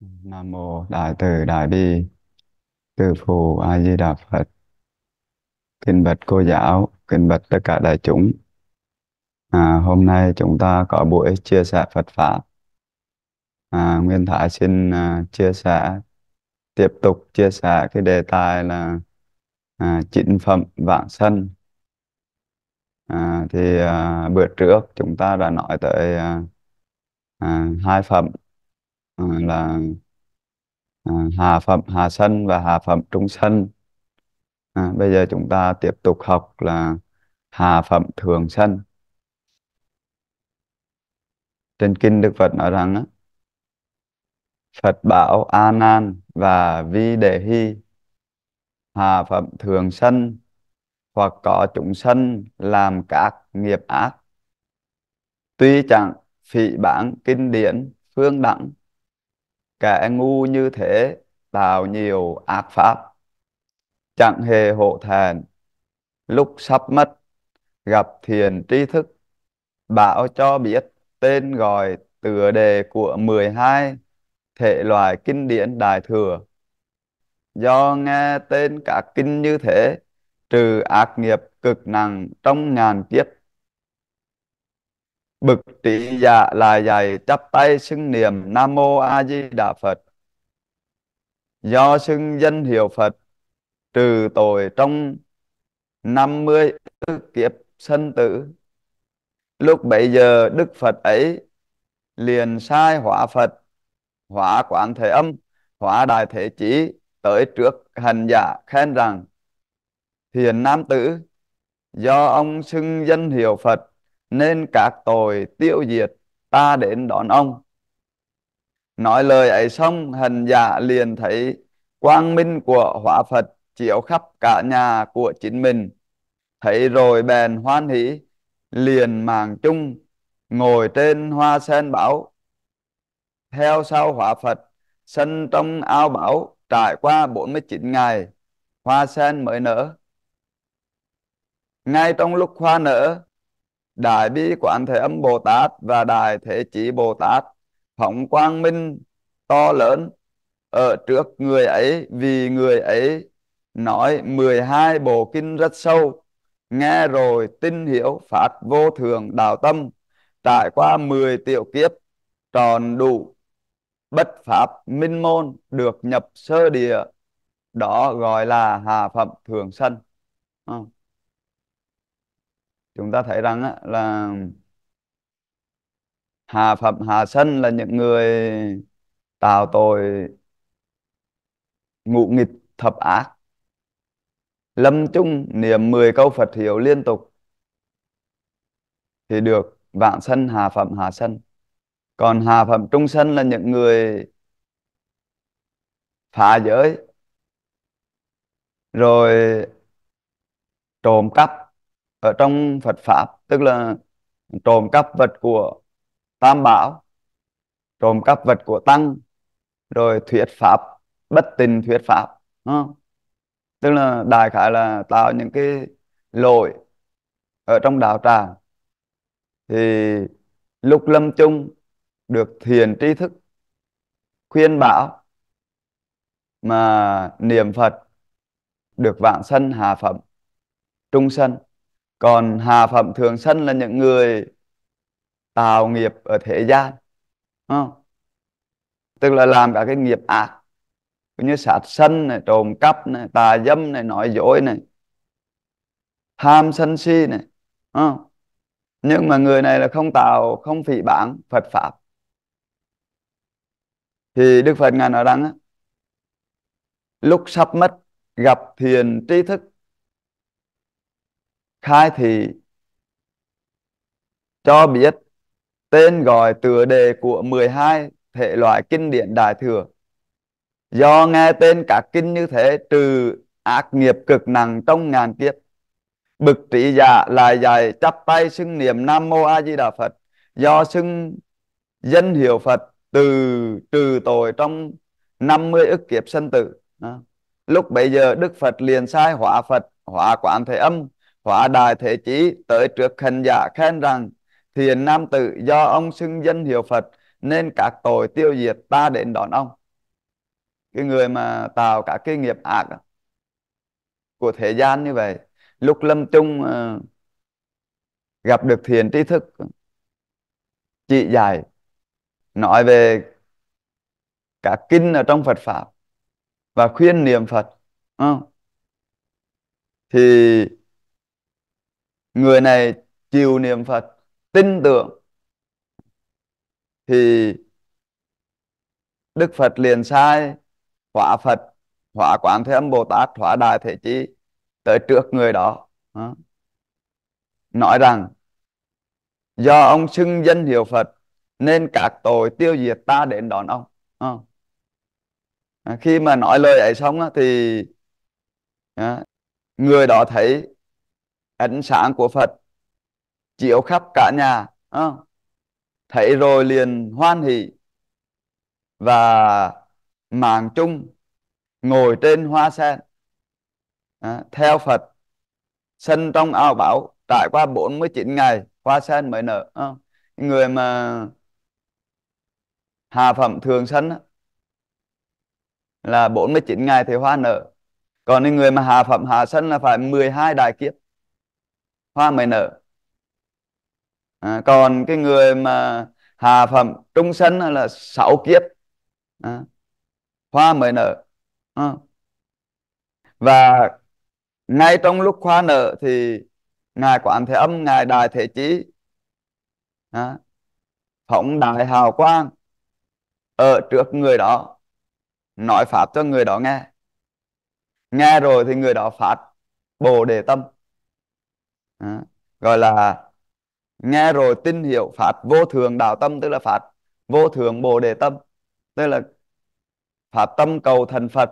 Nam mô Đại từ Đại bi từ phụ A Di Đà Phật. kinh bạch cô giáo, kinh bạch tất cả đại chúng. À, hôm nay chúng ta có buổi chia sẻ Phật pháp. À, Nguyên Thái xin à, chia sẻ tiếp tục chia sẻ cái đề tài là à, chính phẩm vạn sân. À, thì à, bữa trước chúng ta đã nói tới à, à, hai phẩm Ờ, là à, hà phẩm hà sân và hà phẩm trung sân à, bây giờ chúng ta tiếp tục học là hà phẩm thường sân trên kinh đức phật nói rằng á, phật bảo a nan và vi đề hy hà phẩm thường sân hoặc có chúng sân làm các nghiệp ác tuy chẳng phỉ bản kinh điển phương đẳng kẻ ngu như thế tạo nhiều ác pháp chẳng hề hộ thẹn lúc sắp mất gặp thiền tri thức bảo cho biết tên gọi tựa đề của 12 thể loại kinh điển đại thừa do nghe tên các kinh như thế trừ ác nghiệp cực nặng trong ngàn kiếp bực tỷ dạ là dạy chắp tay xưng niệm nam mô a di đà phật do xưng danh hiệu phật trừ tội trong năm mươi ức kiếp sân tử lúc bảy giờ đức phật ấy liền sai hỏa phật hỏa quán thể âm hỏa đại thể chỉ tới trước hành giả khen rằng thiền nam tử do ông xưng danh hiệu phật nên các tội tiêu diệt ta đến đón ông nói lời ấy xong hành giả liền thấy quang minh của hóa phật chiếu khắp cả nhà của chính mình thấy rồi bèn hoan hỷ liền màng chung ngồi trên hoa sen bảo theo sau hóa phật sân trong ao bảo trải qua 49 ngày hoa sen mới nở ngay trong lúc hoa nở đại bi quan thế âm bồ tát và đại thế chí bồ tát phóng quang minh to lớn ở trước người ấy vì người ấy nói 12 bộ kinh rất sâu nghe rồi tin hiểu phát vô thường đạo tâm trải qua 10 tiểu kiếp tròn đủ bất pháp minh môn được nhập sơ địa đó gọi là hà phẩm thường sân à chúng ta thấy rằng là hà phẩm hà sân là những người tạo tội ngụ nghịch thập ác lâm chung niệm 10 câu Phật hiệu liên tục thì được vạn sân hà phẩm hà sân còn hà phẩm trung sân là những người phá giới rồi trộm cắp ở trong Phật pháp tức là trộm cắp vật của tam bảo trộm cắp vật của tăng rồi thuyết pháp bất tình thuyết pháp không? tức là đại khái là tạo những cái lỗi ở trong đạo tràng thì lúc lâm chung được thiền tri thức khuyên bảo mà niệm Phật được vạn sanh hà phẩm trung sanh còn hạ phẩm thường sân là những người tạo nghiệp ở thế gian không? tức là làm cả cái nghiệp ác như sát sân này trộm cắp này tà dâm này nói dối này ham sân si này không? nhưng mà người này là không tạo không phỉ bản Phật pháp thì Đức Phật ngài nói rằng lúc sắp mất gặp thiền trí thức khai thị cho biết tên gọi tựa đề của 12 thể loại kinh điển đại thừa. Do nghe tên các kinh như thế trừ ác nghiệp cực nặng trong ngàn kiếp. Bực trị giả lại dạy chắp tay xưng niệm Nam Mô A Di Đà Phật. Do xưng dân hiệu Phật từ trừ tội trong 50 ức kiếp sinh tử. Lúc bây giờ Đức Phật liền sai hóa Phật, hóa quán thế âm, hóa đại thế chí tới trước khán giả khen rằng thiền nam tử do ông xưng danh hiệu Phật nên các tội tiêu diệt ta đến đón ông cái người mà tạo cả cái nghiệp ác của thế gian như vậy lúc lâm chung ờ, gặp được thiền trí thức chị dạy nói về cả kinh ở trong Phật pháp và khuyên niệm Phật không? thì người này chịu niệm Phật tin tưởng thì Đức Phật liền sai hóa Phật hóa Quán Thế Âm Bồ Tát hóa Đại Thế Chí tới trước người đó nói rằng do ông xưng dân hiệu Phật nên các tội tiêu diệt ta đến đón ông khi mà nói lời ấy xong thì à, người đó thấy ánh sáng của Phật chiếu khắp cả nhà à, thấy rồi liền hoan hỷ và màng chung ngồi trên hoa sen à, theo Phật sân trong ao bảo trải qua 49 ngày hoa sen mới nở à, người mà hà phẩm thường sân là 49 ngày thì hoa nở còn những người mà hà phẩm hà sân là phải 12 đại kiếp hoa mới nở à, còn cái người mà hà phẩm trung sân là sáu kiếp à, hoa mới nở à. và ngay trong lúc hoa nở thì ngài quán thế âm ngài đại thế chí à, phóng đại hào quang ở trước người đó nói pháp cho người đó nghe nghe rồi thì người đó phát bồ đề tâm à, gọi là nghe rồi tin hiểu phát vô thường đạo tâm tức là phát vô thường bồ đề tâm tức là phát tâm cầu thành phật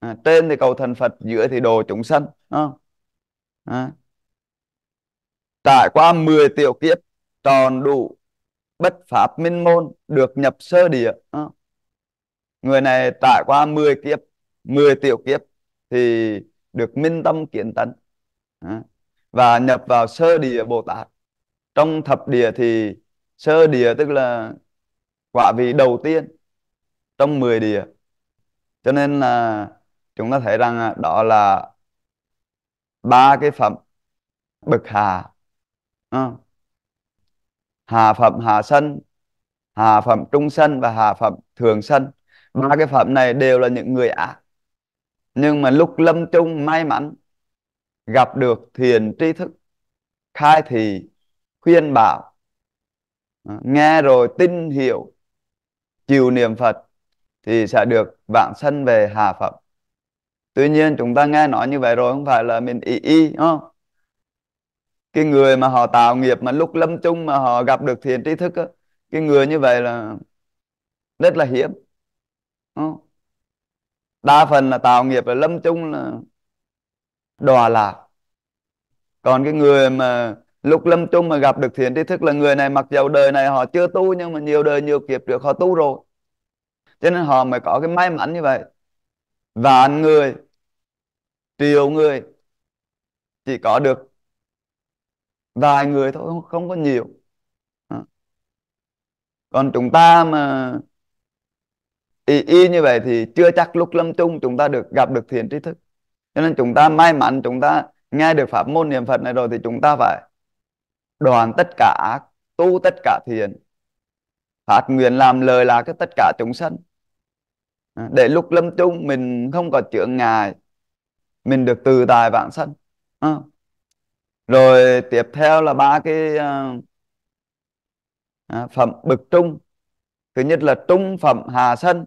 à, trên thì cầu thành phật giữa thì đồ chúng sanh không à. trải qua 10 tiểu kiếp tròn đủ bất pháp minh môn được nhập sơ địa không? người này trải qua 10 kiếp 10 tiểu kiếp thì được minh tâm kiến tấn à và nhập vào sơ địa Bồ Tát. Trong thập địa thì sơ địa tức là quả vị đầu tiên trong 10 địa. Cho nên là chúng ta thấy rằng à, đó là ba cái phẩm bậc hà. À. Hà phẩm hà sân, hà phẩm trung sân và hà phẩm thường sân. Ba cái phẩm này đều là những người ác. Nhưng mà lúc lâm chung may mắn gặp được thiền tri thức khai thị khuyên bảo nghe rồi tin hiểu chịu niệm Phật thì sẽ được vạn sanh về hà phẩm tuy nhiên chúng ta nghe nói như vậy rồi không phải là mình ý y không cái người mà họ tạo nghiệp mà lúc lâm chung mà họ gặp được thiền tri thức á, cái người như vậy là rất là hiếm không? đa phần là tạo nghiệp là lâm chung là đọa lạc còn cái người mà lúc lâm chung mà gặp được thiền tri thức là người này mặc dầu đời này họ chưa tu nhưng mà nhiều đời nhiều kiếp trước họ tu rồi cho nên họ mới có cái may mắn như vậy vạn người triệu người chỉ có được vài người thôi không, không có nhiều còn chúng ta mà y, y như vậy thì chưa chắc lúc lâm chung chúng ta được gặp được thiền tri thức cho nên chúng ta may mắn chúng ta nghe được pháp môn niệm phật này rồi thì chúng ta phải đoàn tất cả ác tu tất cả thiện phát nguyện làm lời là cái tất cả chúng sanh à, để lúc lâm chung mình không có chướng ngài mình được từ tài vạn sanh à. rồi tiếp theo là ba cái à, à phẩm bậc trung thứ nhất là trung phẩm hà sân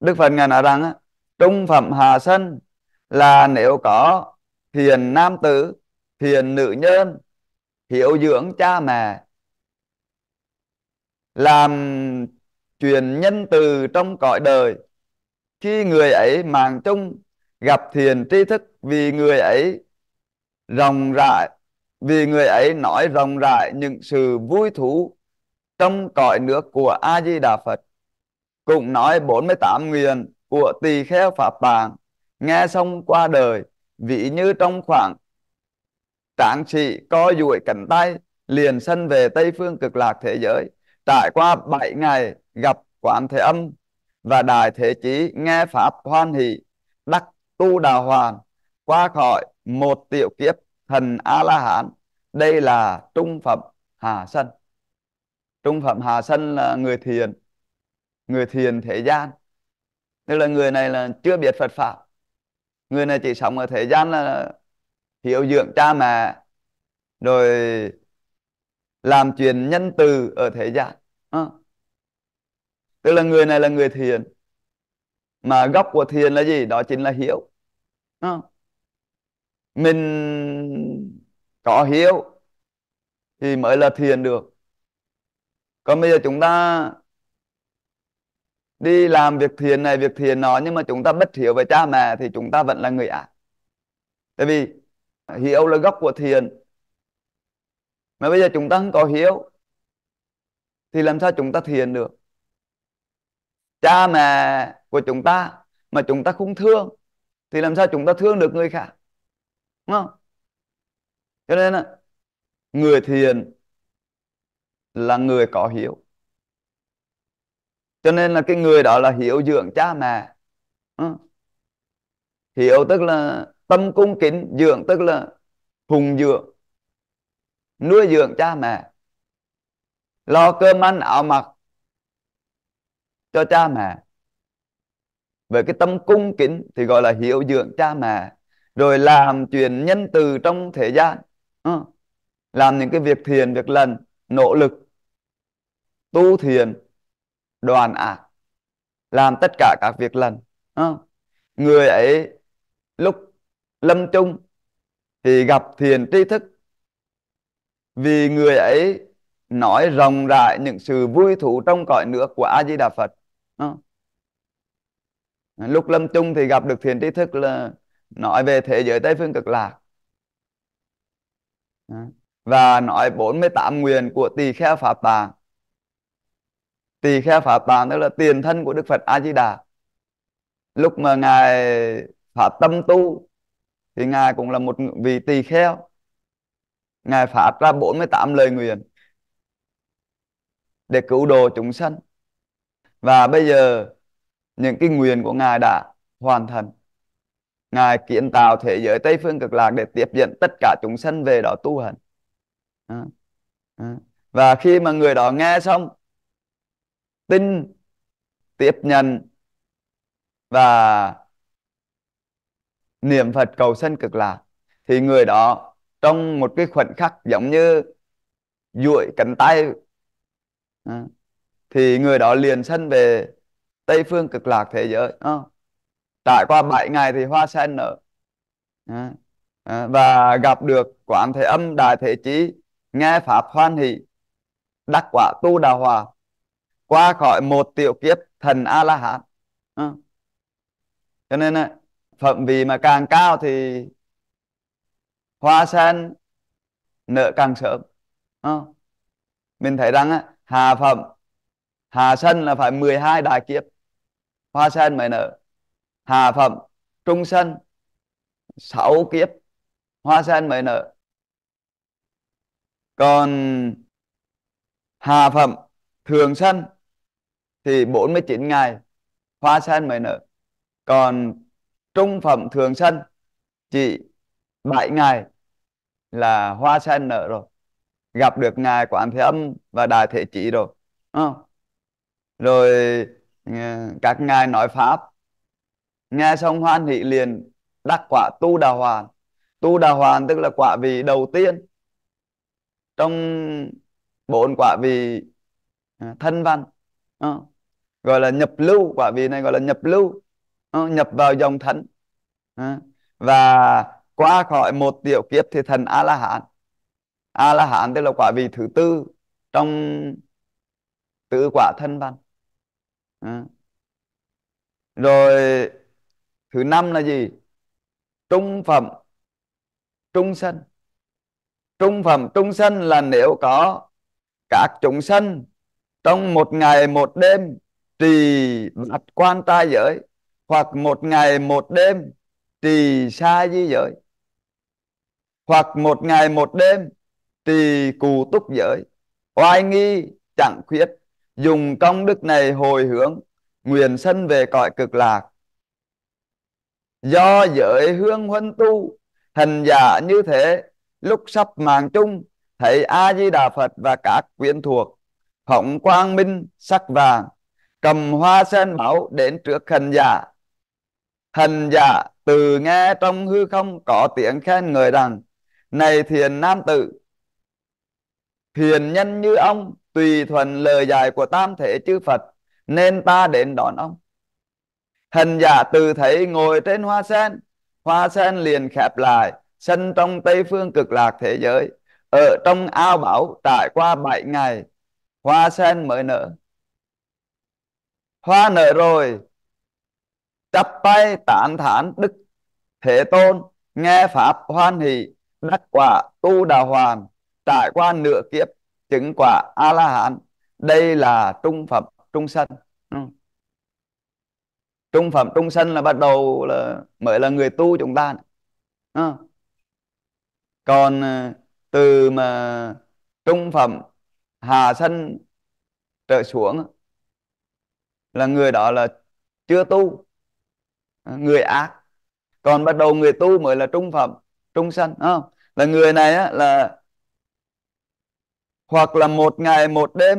đức phật ngài nói rằng á trung phẩm hạ sân là nếu có hiền nam tử hiền nữ nhân hiểu dưỡng cha mẹ làm truyền nhân từ trong cõi đời khi người ấy mạng chung gặp thiền tri thức vì người ấy rộng rãi vì người ấy nói rộng rãi những sự vui thú trong cõi nước của A Di Đà Phật cũng nói 48 nguyện của tỳ kheo pháp tạng nghe xong qua đời vị như trong khoảng tráng sĩ co duỗi cánh tay liền sân về tây phương cực lạc thế giới trải qua bảy ngày gặp quán thế âm và đại thế chí nghe pháp hoan hỷ đắc tu đà hoàn qua khỏi một tiểu kiếp thần a la hán đây là trung phẩm hà sân trung phẩm hà sân là người thiền người thiền thế gian tức là người này là chưa biết Phật pháp người này chỉ sống ở thế gian là hiểu dưỡng cha mẹ rồi làm chuyện nhân từ ở thế gian à. tức là người này là người thiền mà gốc của thiền là gì đó chính là hiểu à. Ờ. mình có hiểu thì mới là thiền được còn bây giờ chúng ta đi làm việc thiền này việc thiền nọ nhưng mà chúng ta bất hiểu về cha mẹ thì chúng ta vẫn là người ác tại vì hiểu là gốc của thiền mà bây giờ chúng ta không có hiểu thì làm sao chúng ta thiền được cha mẹ của chúng ta mà chúng ta không thương thì làm sao chúng ta thương được người khác đúng không cho nên là người thiền là người có hiểu cho nên là cái người đó là hiểu dưỡng cha mẹ ừ. hiểu tức là tâm cung kính dưỡng tức là hùng dưỡng nuôi dưỡng cha mẹ lo cơm ăn áo mặc cho cha mẹ về cái tâm cung kính thì gọi là hiểu dưỡng cha mẹ rồi làm chuyện nhân từ trong thế gian ừ. làm những cái việc thiền việc lần, nỗ lực tu thiền đoàn ác à, làm tất cả các việc lần ờ. người ấy lúc lâm chung thì gặp thiền tri thức vì người ấy nói rộng rãi những sự vui thú trong cõi nước của a di đà phật ờ. lúc lâm chung thì gặp được thiền tri thức là nói về thế giới tây phương cực lạc ờ. và nói 48 nguyện của tỳ kheo pháp tạng tỳ kheo pháp tạng tức là tiền thân của đức phật a di đà lúc mà ngài pháp tâm tu thì ngài cũng là một vị tỳ kheo ngài phát ra 48 lời nguyện để cứu độ chúng sanh và bây giờ những cái nguyện của ngài đã hoàn thành ngài kiến tạo thế giới tây phương cực lạc để tiếp dẫn tất cả chúng sanh về đó tu hành à, à. và khi mà người đó nghe xong tin tiếp nhận và niệm Phật cầu sân cực lạc thì người đó trong một cái khoảnh khắc giống như duỗi cánh tay à, thì người đó liền sân về Tây phương cực lạc thế giới trải qua 7 ngày thì hoa sen nở à, và gặp được quán thế âm đại thế chí nghe pháp hoan hỷ đắc quả tu đà hòa qua khỏi một tiểu kiếp thần a la hán ờ. cho nên này, ờ, phẩm vị mà càng cao thì hoa sen nở càng sớm ờ. mình thấy rằng hà phẩm hà sân là phải 12 đại kiếp hoa sen mới nở hà phẩm trung sân sáu kiếp hoa sen mới nở còn hà phẩm thường sân thì 49 ngày hoa sen mới nở còn trung phẩm thường sân chỉ 7 ngày là hoa sen nở rồi gặp được ngài quán thế âm và đại thể chỉ rồi à. rồi ừ, các ngài nói pháp nghe xong hoan hỷ liền đắc quả tu đà hoàn tu đà hoàn tức là quả vị đầu tiên trong bốn quả vị ừ, thân văn gọi là nhập lưu quả vị này gọi là nhập lưu ờ, nhập vào dòng thánh ờ, và qua khỏi một tiểu kiếp thì thành a la hán a la hán tức là quả vị thứ tư trong tự quả thân văn ờ, rồi thứ năm là gì trung phẩm trung sân trung phẩm trung sân là nếu có các chúng sân trong một ngày một đêm trì mặt quan trai giới hoặc một ngày một đêm trì sa di giới hoặc một ngày một đêm trì cù túc giới oai nghi chẳng khuyết dùng công đức này hồi hướng nguyện sân về cõi cực lạc do giới hương huân tu hình giả như thế lúc sắp màn chung thấy a di đà phật và các quyến thuộc phóng quang minh sắc vàng cầm hoa sen bảo đến trước hành giả hành giả từ nghe trong hư không có tiếng khen người rằng này thiền nam tử thiền nhân như ông tùy thuận lời dạy của tam thể chư phật nên ta đến đón ông hành giả từ thấy ngồi trên hoa sen hoa sen liền khép lại sân trong tây phương cực lạc thế giới ở trong ao bảo trải qua bảy ngày hoa sen mới nở hoa nở rồi chắp tay tán thán đức thế tôn nghe pháp hoan hỷ đắc quả tu đà hoàn trải qua nửa kiếp chứng quả a la hán đây là trung phẩm trung sân ừ. trung phẩm trung sân là bắt đầu là mới là người tu chúng ta ừ. còn ờ, từ mà trung phẩm hà sân trở xuống là người đó là chưa tu người ác còn bắt đầu người tu mới là trung phẩm trung sanh không? là người này á, là hoặc là một ngày một đêm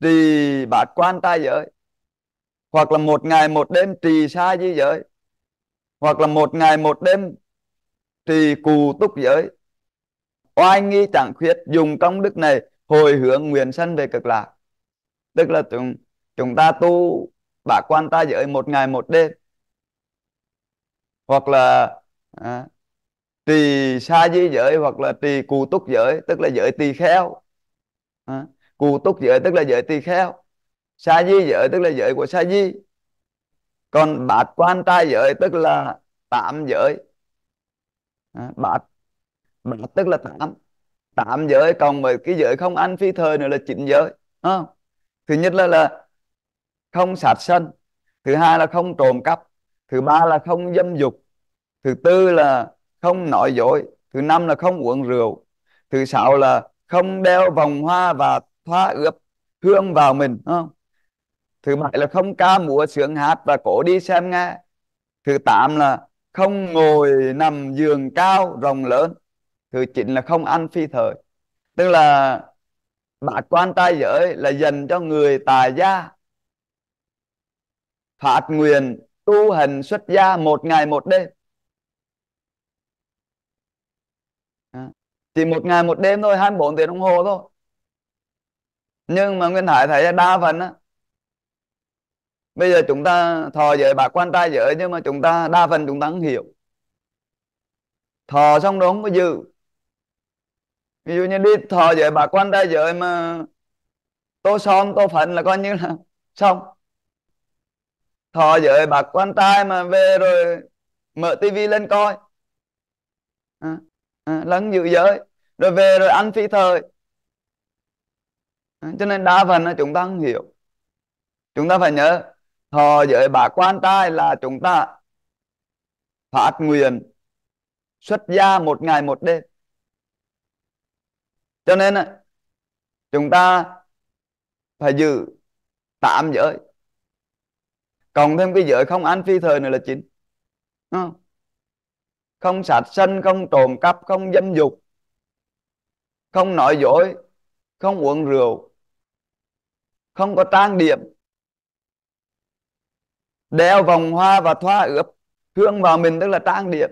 trì bát quan tai giới hoặc là một ngày một đêm trì sa di giới hoặc là một ngày một đêm trì cù túc giới oai nghi chẳng khuyết dùng công đức này hồi hướng nguyện sanh về cực lạc tức là chúng chúng ta tu bả quan ta giới một ngày một đêm hoặc là à, trì sa di giới hoặc là tỳ cù túc giới tức là giới tỳ kheo à, cù túc giới tức là giới tỳ kheo sa di giới tức là giới của sa di còn bát quan trai giới tức là tạm giới à, bát bát tức là tạm tạm giới còn với cái giới không ăn phi thời nữa là chỉnh giới à, thứ nhất là là không sạch sân, thứ hai là không trộm cắp thứ ba là không dâm dục thứ tư là không nói dối thứ năm là không uống rượu thứ sáu là không đeo vòng hoa và thoa ướp hương vào mình không? thứ bảy là không ca múa sướng hát và cổ đi xem nghe thứ tám là không ngồi nằm giường cao rộng lớn thứ chín là không ăn phi thời tức là bạc quan tai giới là dành cho người tài gia phát nguyện tu hành xuất gia một ngày một đêm chỉ một ngày một đêm thôi 24 tiếng đồng hồ thôi nhưng mà nguyên hải thấy đa phần á bây giờ chúng ta thò giới bà quan trai giới nhưng mà chúng ta đa phần chúng ta không hiểu Thò xong đúng có dự ví dụ như đi thò giới bà quan trai giới mà tô son tô phận là coi như là xong thọ với bạc quan trai mà về rồi mở tivi lên coi à, à, lấn dự giới rồi về rồi ăn phi thời à, cho nên đa phần là chúng ta không hiểu chúng ta phải nhớ thọ với bạc quan trai là chúng ta phát nguyện xuất gia một ngày một đêm cho nên chúng ta phải giữ tạm giới cộng thêm cái giới không ăn phi thời này là chính không? không sát sanh không trộm cắp không dâm dục không nói dối không uống rượu không có trang điểm đeo vòng hoa và thoa ướp hương vào mình tức là trang điểm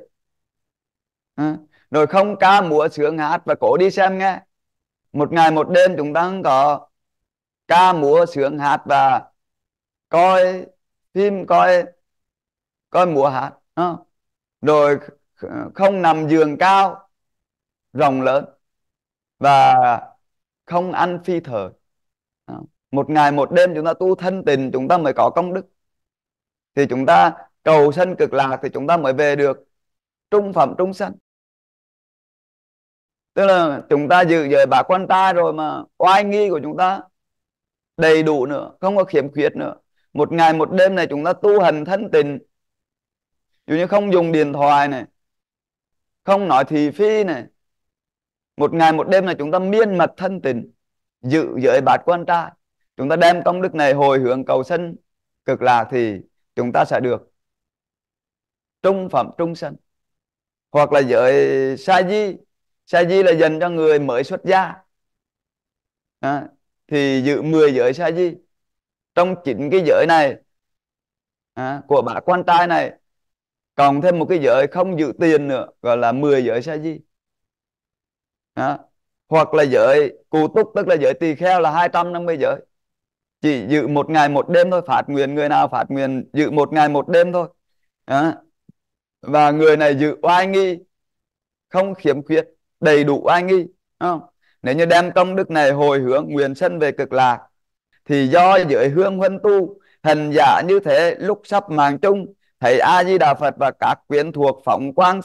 à. rồi không ca múa sướng hát và cổ đi xem nghe một ngày một đêm chúng ta không có ca múa sướng hát và coi phim coi coi múa hát không? Ờ. rồi không nằm giường cao rộng lớn và không ăn phi thời ờ. một ngày một đêm chúng ta tu thân tình chúng ta mới có công đức thì chúng ta cầu sân cực lạc thì chúng ta mới về được trung phẩm trung sanh tức là chúng ta dự giới bả quan ta rồi mà oai nghi của chúng ta đầy đủ nữa không có khiếm khuyết nữa một ngày một đêm này chúng ta tu hành thân tình dụ như không dùng điện thoại này không nói thị phi này một ngày một đêm này chúng ta miên mật thân tình dự giới bát quan trai chúng ta đem công đức này hồi hướng cầu sinh cực lạc thì chúng ta sẽ được trung phẩm trung sinh hoặc là giới sa di sa di là dành cho người mới xuất gia à, thì dự 10 giới sa di trong chính cái giới này à, của bà quan trai này còn thêm một cái giới không giữ tiền nữa gọi là 10 giới sa di à, hoặc là giới cù túc tức là giới tỳ kheo là 250 giới chỉ dự một ngày một đêm thôi phạt nguyện người nào phạt nguyện dự một ngày một đêm thôi à, và người này dự oai nghi không khiếm khuyết đầy đủ oai nghi không? nếu như đem công đức này hồi hướng nguyện sân về cực lạc thì do dưới hương huân tu hình giả như thế lúc sắp màng chung thấy a di đà phật và các quyến thuộc phóng quang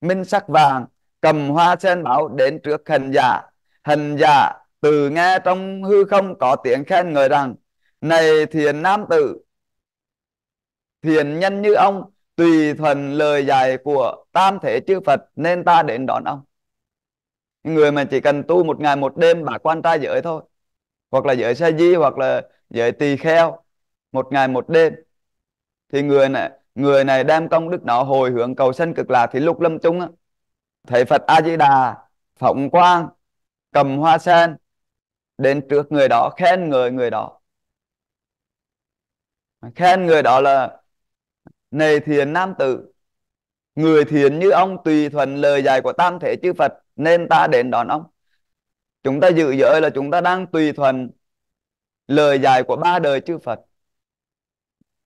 minh sắc vàng cầm hoa sen bảo đến trước hình giả hình giả từ nghe trong hư không có tiếng khen người rằng này thiền nam tử thiền nhân như ông tùy thuần lời dạy của tam thể chư phật nên ta đến đón ông người mà chỉ cần tu một ngày một đêm bà quan trai giới thôi hoặc là giới sa di hoặc là giới tỳ kheo một ngày một đêm thì người này người này đem công đức đó hồi hướng cầu sanh cực lạc thì lúc lâm chung á, thấy Phật A Di Đà phóng quang cầm hoa sen đến trước người đó khen người người đó khen người đó là này thiền nam tử người thiền như ông tùy thuận lời dạy của tam thể chư Phật nên ta đến đón ông chúng ta giữ giới là chúng ta đang tùy thuận lời dạy của ba đời chư Phật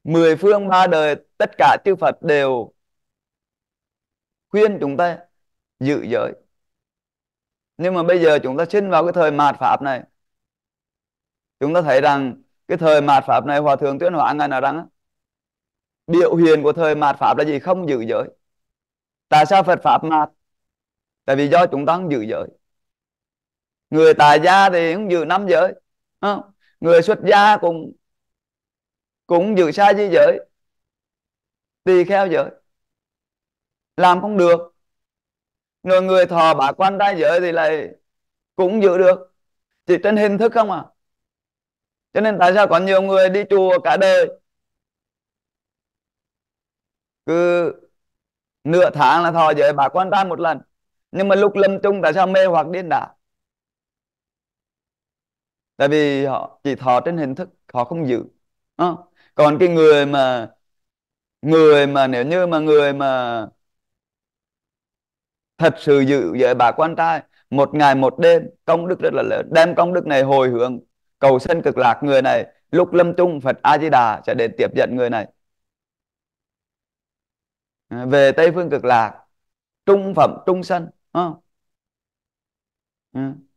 mười phương ba đời tất cả chư Phật đều khuyên chúng ta giữ giới nhưng mà bây giờ chúng ta sinh vào cái thời mạt pháp này chúng ta thấy rằng cái thời mạt pháp này hòa thượng tuyên hóa ngài nói rằng biểu hiện của thời mạt pháp là gì không giữ giới tại sao phật pháp mạt tại vì do chúng ta không giữ giới người tài gia thì cũng giữ năm giới không? người xuất gia cũng cũng giữ sai di giới tỳ kheo giới làm không được rồi người thọ bà quan trai giới thì lại cũng giữ được chỉ trên hình thức không à cho nên tại sao có nhiều người đi chùa cả đời cứ nửa tháng là thọ giới bà quan trai một lần nhưng mà lúc lâm chung tại sao mê hoặc điên đảo tại vì họ chỉ thọ trên hình thức họ không giữ à. còn cái người mà người mà nếu như mà người mà thật sự giữ giới bà quan trai một ngày một đêm công đức rất là lớn đem công đức này hồi hướng cầu sân cực lạc người này lúc lâm chung phật a di đà sẽ đến tiếp nhận người này về tây phương cực lạc trung phẩm trung sân không? Ờ. Ừ.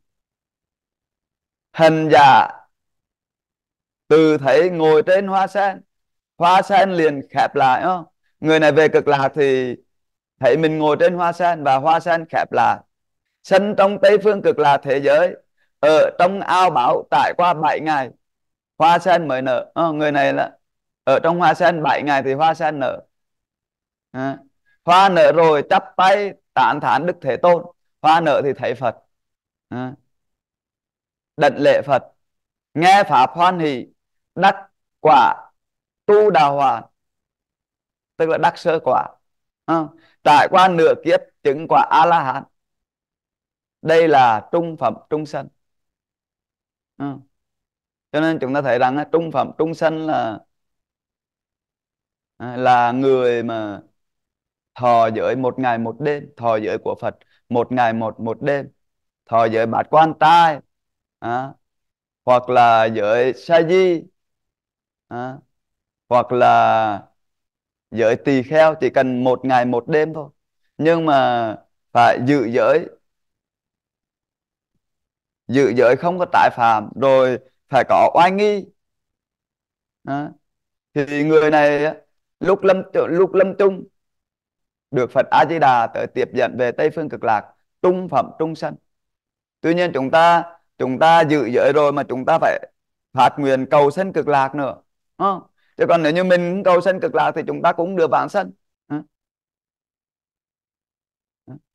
Hình giả từ thấy ngồi trên hoa sen hoa sen liền khép lại không? Ờ. người này về cực lạc thì thấy mình ngồi trên hoa sen và hoa sen khép lại sân trong tây phương cực lạc thế giới ở trong ao bão tại qua 7 ngày hoa sen mới nở à, người này là ở trong hoa sen 7 ngày thì hoa sen nở à. hoa nở rồi chắp tay tán thán đức thế tôn hoa nở thì thấy phật à đảnh lễ Phật nghe pháp hoan hỷ đắc quả tu đào hòa tức là đắc sơ quả à, trải qua nửa kiếp chứng quả a la hán đây là trung phẩm trung sân à, cho nên chúng ta thấy rằng trung phẩm trung sân là à, là người mà thọ giới một ngày một đêm thọ giới của Phật một ngày một một đêm thọ giới bát quan tai à, hoặc là giới sa di à, hoặc là giới tỳ kheo chỉ cần một ngày một đêm thôi nhưng mà phải dự giới dự giới không có tại phạm rồi phải có oai nghi à, thì người này lúc lâm lúc lâm chung được Phật A Di Đà tới tiếp dẫn về Tây phương cực lạc trung phẩm trung sanh tuy nhiên chúng ta chúng ta giữ giới rồi mà chúng ta phải phát nguyện cầu sân cực lạc nữa à. chứ còn nếu như mình cầu sân cực lạc thì chúng ta cũng được vãng sân. à.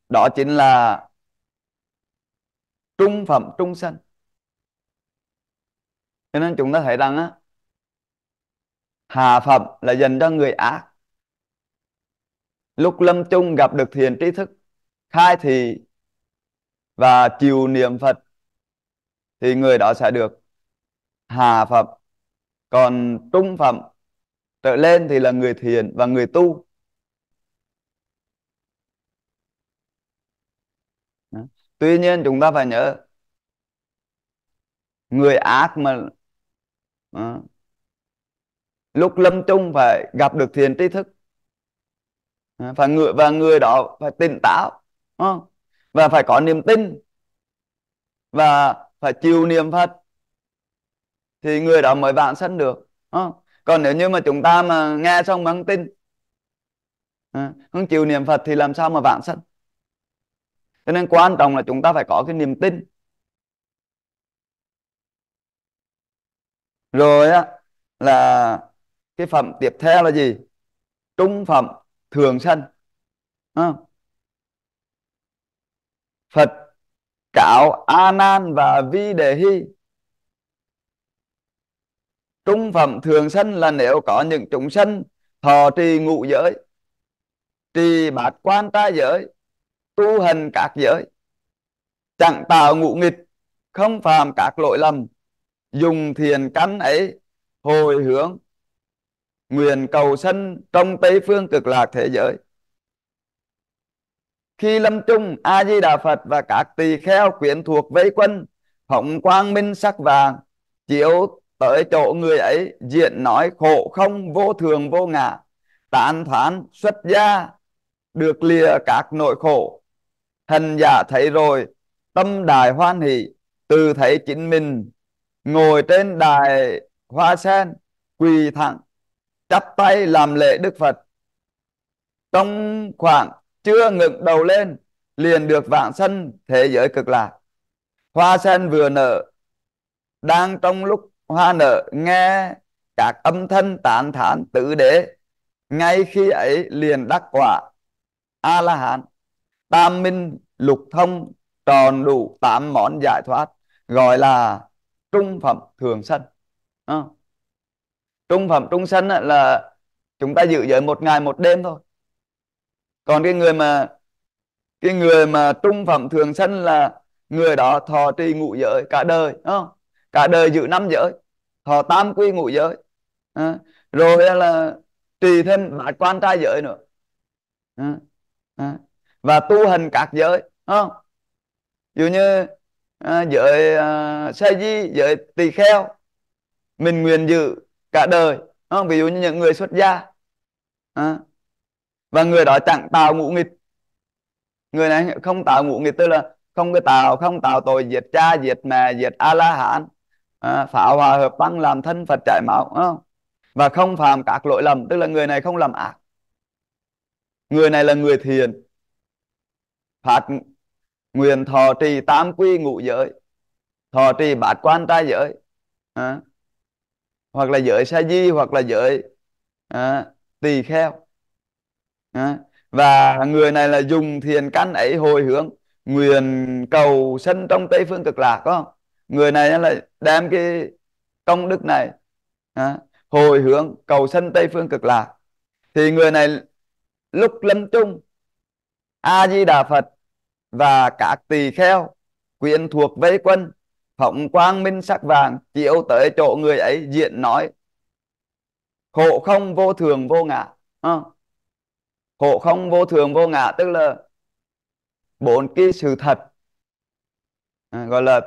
đó chính là trung phẩm trung sân. cho nên chúng ta thấy rằng á hạ phẩm là dành cho người ác lúc lâm chung gặp được thiền trí thức khai thị và chiều niệm phật thì người đó sẽ được hà phẩm còn trung phẩm trở lên thì là người thiền và người tu tuy nhiên chúng ta phải nhớ người ác mà à, lúc lâm chung phải gặp được thiền tri thức à, phải ngựa và người đó phải tỉnh táo à, và phải có niềm tin và phải chịu niệm phật thì người đó mới vạn sanh được không? còn nếu như mà chúng ta mà nghe xong bằng không tin à, không chịu niệm phật thì làm sao mà vạn sanh cho nên quan trọng là chúng ta phải có cái niềm tin rồi á là cái phẩm tiếp theo là gì trung phẩm thường sanh à. phật cáo Anan và Vi Đề hi Trung phẩm thường sanh là nếu có những chúng sanh thọ trì ngụ giới, trì bát quan ta giới, tu hành các giới, chẳng tạo ngụ nghịch, không phạm các lỗi lầm, dùng thiền căn ấy hồi hướng nguyện cầu sanh trong tây phương cực lạc thế giới khi lâm trung a di đà phật và các tỳ kheo quyến thuộc vây quân phóng quang minh sắc vàng chiếu tới chỗ người ấy diện nói khổ không vô thường vô ngã tán thán xuất gia được lìa các nội khổ thần giả thấy rồi tâm đài hoan hỷ từ thấy chính mình ngồi trên đài hoa sen quỳ thẳng chắp tay làm lễ đức phật trong khoảng chưa ngực đầu lên liền được vạn sanh thế giới cực lạc hoa sen vừa nở đang trong lúc hoa nở nghe các âm thanh tán thán tự đế ngay khi ấy liền đắc quả a la hán tam minh lục thông tròn đủ tám món giải thoát gọi là trung phẩm thường sanh à. Ờ. trung phẩm trung sanh là chúng ta giữ giới một ngày một đêm thôi còn cái người mà cái người mà trung phẩm thường sân là người đó thọ trì ngũ giới cả đời không? cả đời giữ năm giới thọ tam quy ngũ giới à, rồi là trì thêm bát quan trai giới nữa à, à, và tu hành các giới không ví dụ như à, giới à, sa di giới tỳ kheo mình nguyện giữ cả đời không ví dụ như những người xuất gia à, và người đó chẳng tạo ngũ nghịch người này không tạo ngũ nghịch tức là không có tạo không tạo tội diệt cha diệt mẹ diệt a la hán à, phá hòa hợp tăng làm thân phật chảy máu không? và không phạm các lỗi lầm tức là người này không làm ác người này là người thiền phạt nguyện thọ trì tam quy ngũ giới thọ trì bát quan trai giới à, hoặc là giới sa di hoặc là giới à, tỳ kheo và người này là dùng thiền căn ấy hồi hướng nguyện cầu sân trong tây phương cực lạc không người này là đem cái công đức này Đấy. hồi hướng cầu sân tây phương cực lạc thì người này lúc lâm chung a di đà phật và các tỳ kheo quyện thuộc vây quân phóng quang minh sắc vàng chiếu tới chỗ người ấy diện nói khổ không vô thường vô ngã à khổ không vô thường vô ngã tức là bốn cái sự thật à, gọi là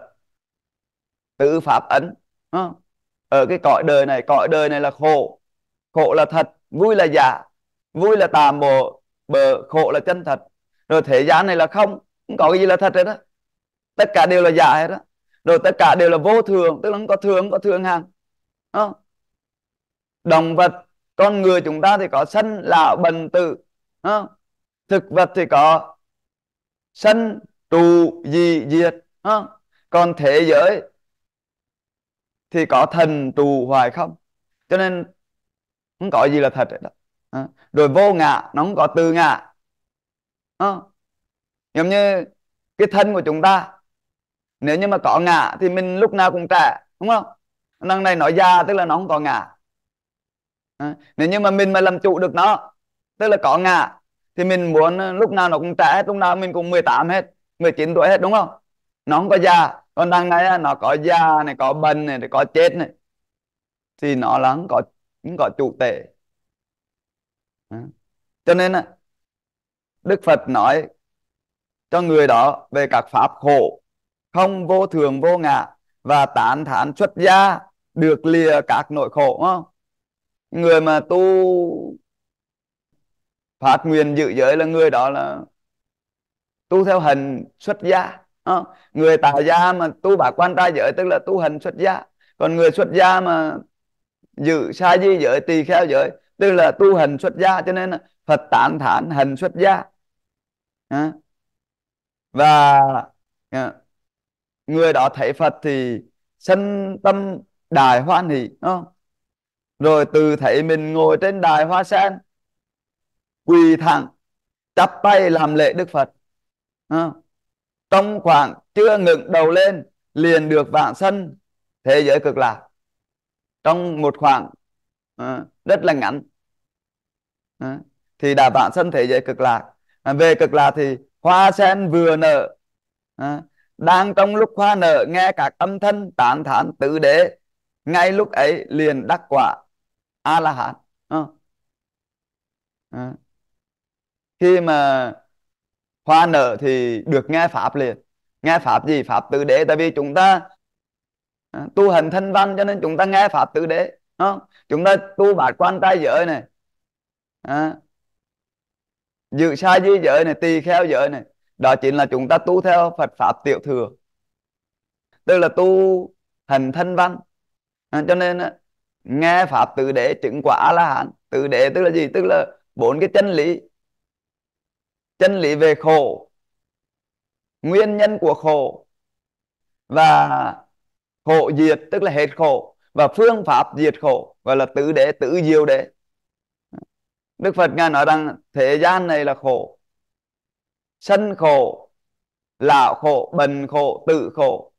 tự pháp ấn à, ở cái cõi đời này cõi đời này là khổ khổ là thật vui là giả vui là tạm mồ bờ khổ là chân thật rồi thế gian này là không không có cái gì là thật hết đó tất cả đều là giả hết đó rồi tất cả đều là vô thường tức là không có thường không có thường hàng à. động vật con người chúng ta thì có sân lão bệnh tử không? thực vật thì có sân trụ dị diệt không? còn thế giới thì có thần trụ hoài không cho nên không có gì là thật đó à. rồi vô ngã nó không có từ ngã à. giống như cái thân của chúng ta nếu như mà có ngã thì mình lúc nào cũng trẻ đúng không năng này nói già tức là nó không có ngã à. nếu như mà mình mà làm chủ được nó tức là có ngã thì mình muốn ờ, lúc nào nó cũng trẻ lúc nào mình cũng 18 hết 19 tuổi hết đúng không nó không có già còn đằng này ờ, nó có già này có bần này có chết này thì nó là không có không có chủ tể cho nên ờ, Đức Phật nói cho người đó về các pháp khổ không vô thường vô ngã và tán thán xuất gia được lìa các nỗi khổ không? người mà tu phát nguyện giữ giới là người đó là tu theo hình xuất gia à, người tại gia mà tu bà quan trai giới tức là tu hình xuất gia còn người xuất gia mà giữ sa di giới tỳ kheo giới tức là tu hình xuất gia cho nên là Phật tán thản hình xuất gia à, và à, người đó thấy Phật thì sân tâm đài hoan hỷ không? rồi từ thấy mình ngồi trên đài hoa sen quỳ thẳng chắp tay làm lễ đức phật à. trong khoảng chưa ngẩng đầu lên liền được vạn sân thế giới cực lạc trong một khoảng à, rất là ngắn à, thì đã vạn sân thế giới cực lạc à, về cực lạc thì hoa sen vừa nở à, đang trong lúc hoa nở nghe các âm thanh tán thán tự đế ngay lúc ấy liền đắc quả a la hán à. à khi mà hoa nở thì được nghe pháp liền nghe pháp gì pháp tự đế tại vì chúng ta à, tu hành thân văn cho nên chúng ta nghe pháp tự đế không? chúng ta tu bát quan tai giới này à, dự sai duy giới này tỳ kheo giới này đó chính là chúng ta tu theo Phật pháp tiểu thừa tức là tu hành thân văn à, cho nên à, nghe pháp tự đế chứng quả a la hán tự đế tức là gì tức là bốn cái chân lý chân lý về khổ nguyên nhân của khổ và khổ diệt tức là hết khổ và phương pháp diệt khổ gọi là tứ đế tứ diêu đế đức phật ngài nói rằng thế gian này là khổ sân khổ lão khổ bần khổ tự khổ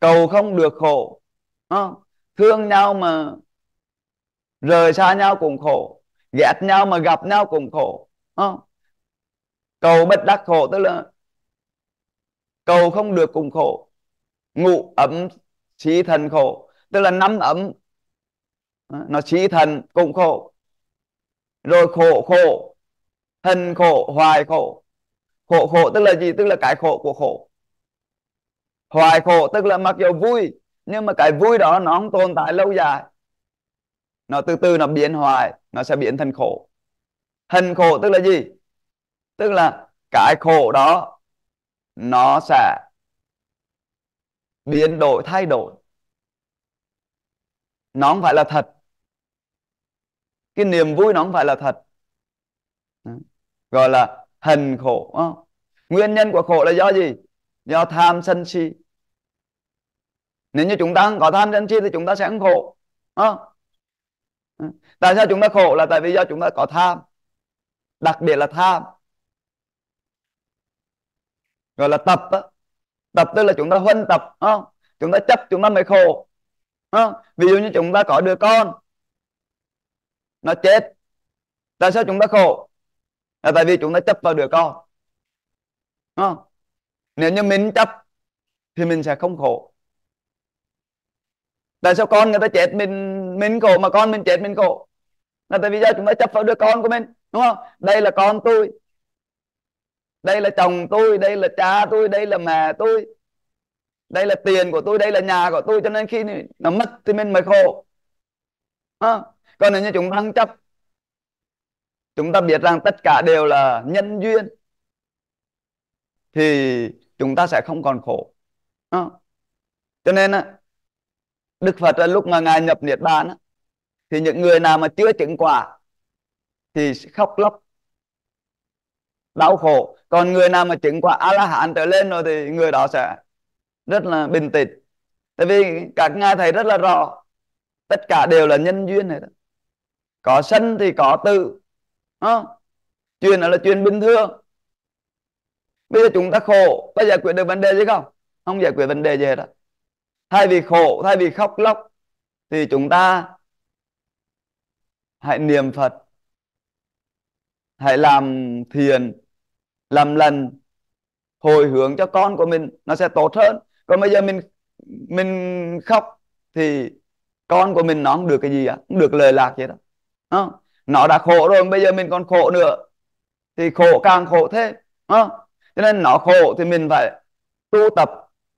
cầu không được khổ thương nhau mà rời xa nhau cũng khổ ghét nhau mà gặp nhau cũng khổ cầu bất đắc khổ tức là cầu không được cùng khổ ngụ ấm trí thần khổ tức là năm ấm nó trí thần cũng khổ rồi khổ khổ thân khổ hoài khổ khổ khổ tức là gì tức là cái khổ của khổ hoài khổ tức là mặc dù vui nhưng mà cái vui đó nó không tồn tại lâu dài nó từ từ nó biến hoài nó sẽ biến thành khổ thân khổ tức là gì tức là cái khổ đó nó sẽ biến đổi thay đổi nó không phải là thật cái niềm vui nó không phải là thật gọi là hình khổ nguyên nhân của khổ là do gì do tham sân si nếu như chúng ta không có tham sân si thì chúng ta sẽ không khổ tại sao chúng ta khổ là tại vì do chúng ta có tham đặc biệt là tham gọi là tập á tập tức là chúng ta huân tập không? chúng ta chấp chúng ta mới khổ không? ví dụ như chúng ta có đứa con nó chết tại sao chúng ta khổ là tại vì chúng ta chấp vào đứa con không? nếu như mình chấp thì mình sẽ không khổ tại sao con người ta chết mình mình khổ mà con mình chết mình khổ là tại vì do chúng ta chấp vào đứa con của mình đúng không đây là con tôi đây là chồng tôi đây là cha tôi đây là mẹ tôi đây là tiền của tôi đây là nhà của tôi cho nên khi nó mất thì mình mới khổ à, còn nếu như chúng thăng chấp chúng ta biết rằng tất cả đều là nhân duyên thì chúng ta sẽ không còn khổ à, cho nên đức phật lúc mà ngài nhập niết bàn thì những người nào mà chưa chứng quả thì khóc lóc đau khổ còn người nào mà chứng quả a la hán trở lên rồi thì người đó sẽ rất là bình tĩnh tại vì các ngài thầy rất là rõ tất cả đều là nhân duyên này có sân thì có tự không? chuyện đó là chuyện bình thường bây giờ chúng ta khổ ta giải quyết được vấn đề gì không không giải quyết vấn đề gì hết đó thay vì khổ thay vì khóc lóc thì chúng ta hãy niệm phật hãy làm thiền làm lần hồi hướng cho con của mình nó sẽ tốt hơn còn bây giờ mình mình khóc thì con của mình nó không được cái gì cả không được lời lạc gì đó không? nó đã khổ rồi bây giờ mình còn khổ nữa thì khổ càng khổ thêm không? cho nên nó khổ thì mình phải tu tập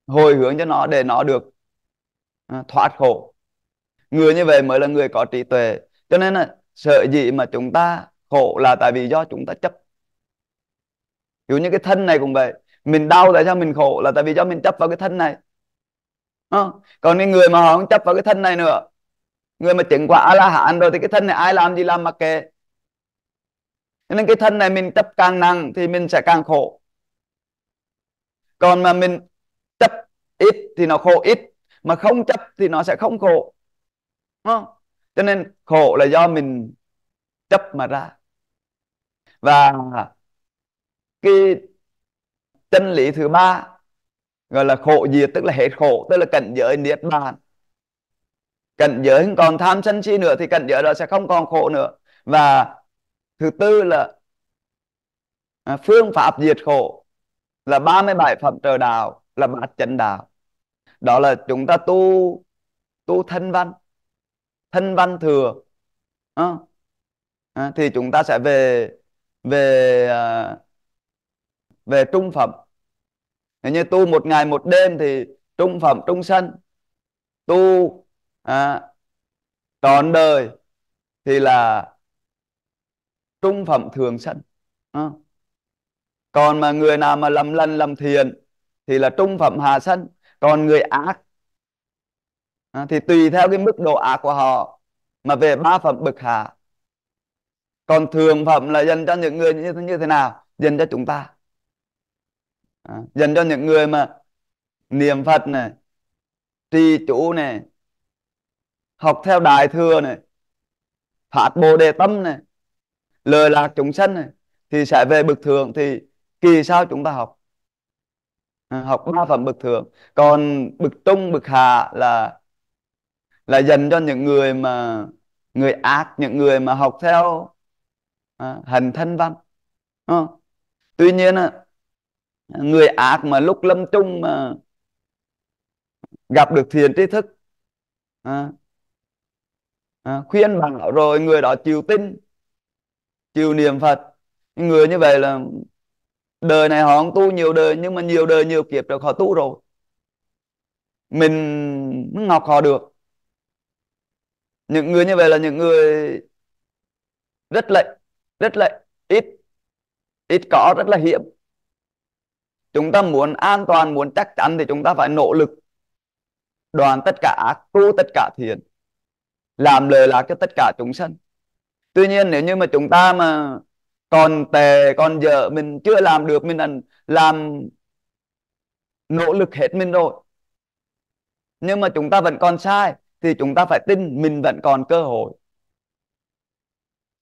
hồi hướng cho nó để nó được à, thoát khổ người như vậy mới là người có trí tuệ cho nên là sợ gì mà chúng ta khổ là tại vì do chúng ta chấp kiểu như cái thân này cũng vậy mình đau tại sao mình khổ là tại vì do mình chấp vào cái thân này à. còn những người mà họ không chấp vào cái thân này nữa người mà chứng quả a la hán rồi thì cái thân này ai làm gì làm mặc kệ nên cái thân này mình chấp càng nặng thì mình sẽ càng khổ còn mà mình chấp ít thì nó khổ ít mà không chấp thì nó sẽ không khổ không? cho nên khổ là do mình chấp mà ra và cái chân lý thứ ba gọi là khổ diệt tức là hết khổ tức là cảnh giới niết bàn cảnh giới không còn tham sân si nữa thì cảnh giới đó sẽ không còn khổ nữa và thứ tư là à, phương pháp diệt khổ là 37 phẩm trời đạo là bát chánh đạo đó là chúng ta tu tu thân văn thân văn thừa à, thì chúng ta sẽ về về à, về trung phẩm như tu một ngày một đêm thì trung phẩm trung sân tu à, trọn đời thì là trung phẩm thường sân à. còn mà người nào mà lầm lần làm thiền thì là trung phẩm hà sân còn người ác à, thì tùy theo cái mức độ ác của họ mà về ba phẩm bậc hạ còn thường phẩm là dành cho những người như thế nào dành cho chúng ta à, dành cho những người mà niệm Phật này trì chú này học theo đại thừa này phát bồ đề tâm này lời lạc chúng sanh này thì sẽ về bậc thượng thì kỳ sao chúng ta học à, học ba phẩm bậc thượng còn bậc trung bậc hạ là là dành cho những người mà người ác những người mà học theo à, hành thân văn à. tuy nhiên à, người ác mà lúc lâm chung mà gặp được thiền tri thức à, à, khuyên bảo rồi người đó chịu tin chịu niệm phật người như vậy là đời này họ không tu nhiều đời nhưng mà nhiều đời nhiều kiếp rồi họ tu rồi mình ngọc họ được những người như vậy là những người rất lệ rất lệ ít ít có rất là hiếm chúng ta muốn an toàn muốn chắc chắn thì chúng ta phải nỗ lực đoàn tất cả tu tất cả thiện làm lời lạc cho tất cả chúng sanh tuy nhiên nếu như mà chúng ta mà còn tề còn dở mình chưa làm được mình làm, làm nỗ lực hết mình rồi nhưng mà chúng ta vẫn còn sai thì chúng ta phải tin mình vẫn còn cơ hội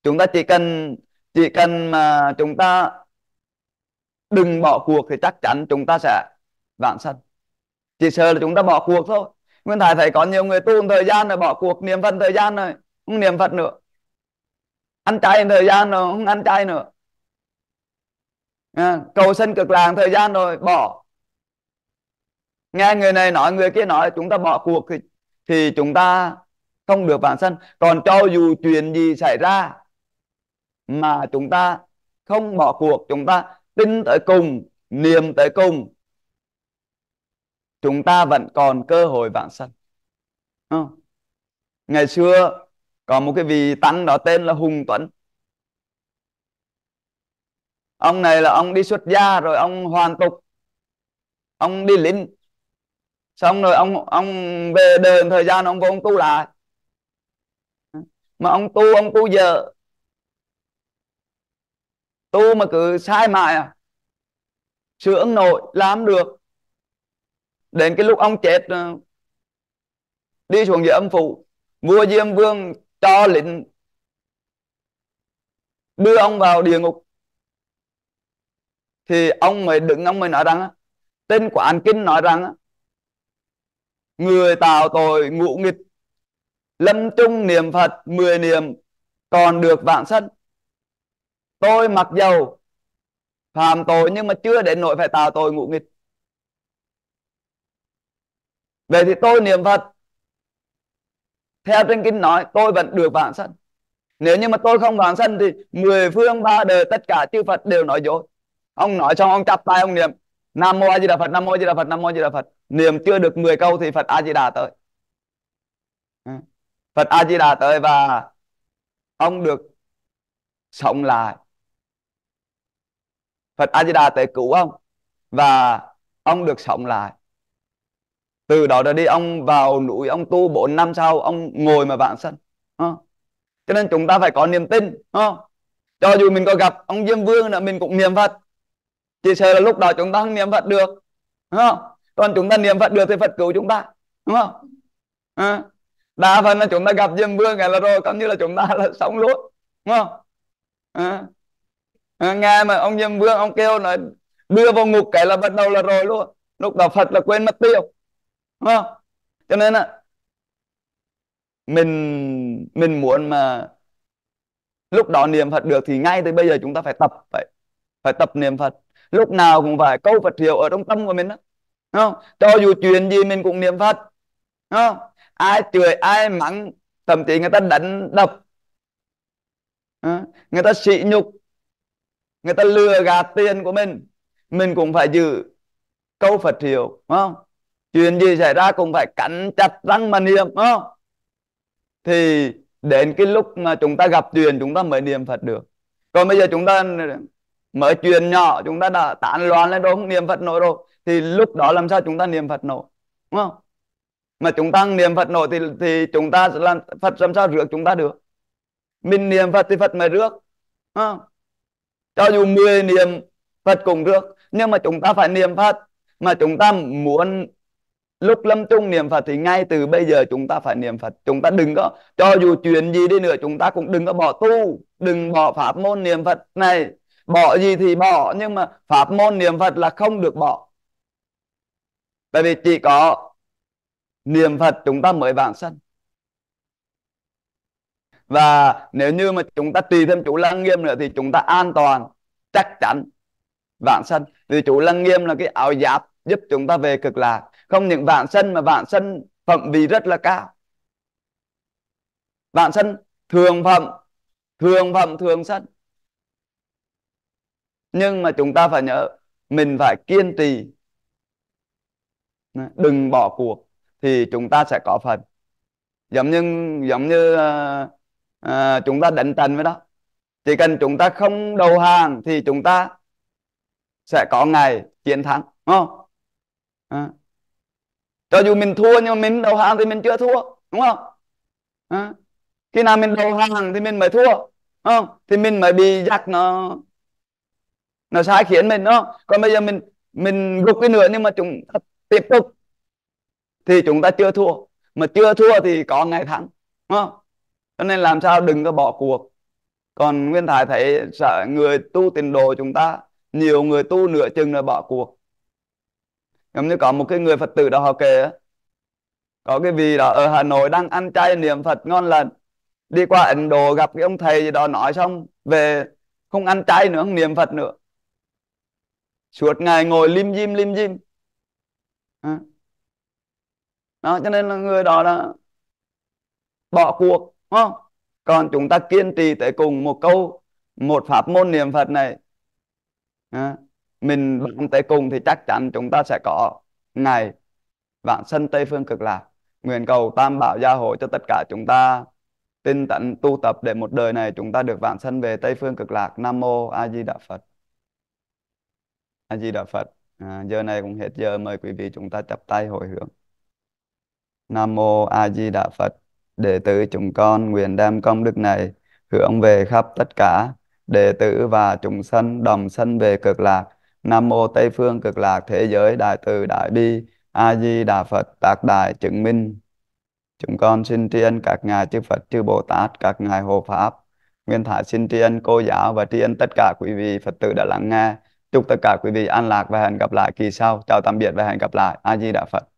chúng ta chỉ cần chỉ cần mà chúng ta đừng bỏ cuộc thì chắc chắn chúng ta sẽ vạn sanh chỉ sợ là chúng ta bỏ cuộc thôi nguyên thầy thấy có nhiều người tu thời gian rồi bỏ cuộc niệm phật thời gian rồi không niệm phật nữa ăn chay thời gian rồi không ăn chay nữa à, cầu sinh cực làng thời gian rồi bỏ nghe người này nói người kia nói chúng ta bỏ cuộc thì, thì chúng ta không được vạn sanh còn cho dù chuyện gì xảy ra mà chúng ta không bỏ cuộc chúng ta tin tới cùng niềm tới cùng chúng ta vẫn còn cơ hội vạn sanh ờ. ngày xưa có một cái vị tăng đó tên là hùng tuấn ông này là ông đi xuất gia rồi ông hoàn tục ông đi lính xong rồi ông ông về đền thời gian ông vô ông tu lại mà ông tu ông tu giờ tu mà cứ sai mãi à sửa sướng nội làm được đến cái lúc ông chết ờ, đi xuống dưới âm phủ vua diêm vương cho lệnh đưa ông vào địa ngục thì ông mới đứng ông mới nói rằng tên quản kinh nói rằng người tạo tội ngụ nghịch lâm chung niệm phật mười niệm còn được vạn sanh tôi mặc dầu phạm tội nhưng mà chưa đến nỗi phải tạo tội ngụ nghịch vậy thì tôi niệm phật theo trên kinh nói tôi vẫn được vạn sanh nếu như mà tôi không vạn sanh thì mười phương ba đời tất cả chư phật đều nói dối ông nói xong ông chắp tay ông niệm nam mô a di đà phật nam mô a di đà phật nam mô a di đà phật niệm chưa được 10 câu thì phật a di đà tới ừ. phật a di đà tới và ông được sống lại Phật A Di Đà tới cứu ông và ông được sống lại. Từ đó ra đi ông vào núi ông tu 4 năm sau ông ngồi mà vạn sanh. À. Cho nên chúng ta phải có niềm tin. À. Cho dù mình có gặp ông Diêm Vương nữa mình cũng niệm Phật. Chỉ sợ là lúc đó chúng ta không niệm Phật được. Đúng ờ. không? Còn chúng ta niệm Phật được thì Phật cứu chúng ta. Đúng không? À. Đa phần là chúng ta gặp Diêm Vương là rồi coi như là chúng ta là sống luôn. Đúng không? À à, nghe mà ông nhâm vương ông kêu là đưa vào ngục cái là bắt đầu là rồi luôn lúc đó phật là quên mất tiêu đúng không cho nên là mình mình muốn mà lúc đó niệm phật được thì ngay từ bây giờ chúng ta phải tập phải phải tập niệm phật lúc nào cũng phải câu phật hiệu ở trong tâm của mình đó đúng không cho dù chuyện gì mình cũng niệm phật đúng không ai chửi ai mắng thậm chí người ta đánh đập ờ, người ta sỉ nhục người ta lừa gạt tiền của mình mình cũng phải giữ câu phật hiệu không chuyện gì xảy ra cũng phải cắn chặt răng mà niệm không thì đến cái lúc mà chúng ta gặp chuyện chúng ta mới niệm phật được còn bây giờ chúng ta mở chuyện nhỏ chúng ta đã tán loạn lên đâu không niệm phật nổi rồi thì lúc đó làm sao chúng ta niệm phật nổi đúng không mà chúng ta niệm phật nổi thì thì chúng ta làm phật làm sao rước chúng ta được mình niệm phật thì phật mới rước không cho dù 10 niệm Phật cũng được nhưng mà chúng ta phải niệm Phật mà chúng ta muốn lúc lâm chung niệm Phật thì ngay từ bây giờ chúng ta phải niệm Phật chúng ta đừng có cho dù chuyện gì đi nữa chúng ta cũng đừng có bỏ tu đừng bỏ pháp môn niệm Phật này bỏ gì thì bỏ nhưng mà pháp môn niệm Phật là không được bỏ tại vì chỉ có niệm Phật chúng ta mới vãng sanh và nếu như mà chúng ta tùy thêm chủ lăng nghiêm nữa thì chúng ta an toàn chắc chắn vạn sanh vì chủ lăng nghiêm là cái áo giáp giúp chúng ta về cực lạc không những vạn sanh mà vạn sanh phẩm vị rất là cao vạn sanh thường phẩm thường phẩm thường sanh nhưng mà chúng ta phải nhớ mình phải kiên trì đừng bỏ cuộc thì chúng ta sẽ có phần giống như giống như uh, à, chúng ta đánh trận với đó chỉ cần chúng ta không đầu hàng thì chúng ta sẽ có ngày chiến thắng đúng không à. cho dù mình thua nhưng mà mình đầu hàng thì mình chưa thua đúng không à. khi nào mình đầu hàng thì mình mới thua đúng không thì mình mới bị giặc nó nó sai khiến mình đúng không còn bây giờ mình mình gục cái nửa nhưng mà chúng ta tiếp tục thì chúng ta chưa thua mà chưa thua thì có ngày thắng đúng không cho nên làm sao đừng có bỏ cuộc còn nguyên thái thấy sợ người tu tiền đồ chúng ta nhiều người tu nửa chừng là bỏ cuộc giống như có một cái người phật tử đó họ kể có cái vị đó ở hà nội đang ăn chay niệm phật ngon lành đi qua ấn độ gặp cái ông thầy gì đó nói xong về không ăn chay nữa không niệm phật nữa suốt ngày ngồi lim dim lim dim à. đó cho nên là người đó là bỏ cuộc Đúng ờ, không? Còn chúng ta kiên trì tới cùng một câu, một pháp môn niệm Phật này. À, mình bám tới cùng thì chắc chắn chúng ta sẽ có ngày vạn sân Tây Phương cực lạc. Nguyện cầu tam bảo gia hộ cho tất cả chúng ta tinh tấn tu tập để một đời này chúng ta được vạn sân về Tây Phương cực lạc. Nam Mô A Di Đà Phật. A Di Đà Phật. À, giờ này cũng hết giờ mời quý vị chúng ta chắp tay hồi hướng. Nam mô A Di Đà Phật đệ tử chúng con nguyện đem công đức này hướng về khắp tất cả đệ tử và chúng sanh đồng sanh về cực lạc nam mô tây phương cực lạc thế giới đại từ đại bi a di đà phật tác đại chứng minh chúng con xin tri ân các ngài chư phật chư bồ tát các ngài hộ pháp nguyên thả xin tri ân cô giáo và tri ân tất cả quý vị phật tử đã lắng nghe chúc tất cả quý vị an lạc và hẹn gặp lại kỳ sau chào tạm biệt và hẹn gặp lại a di đà phật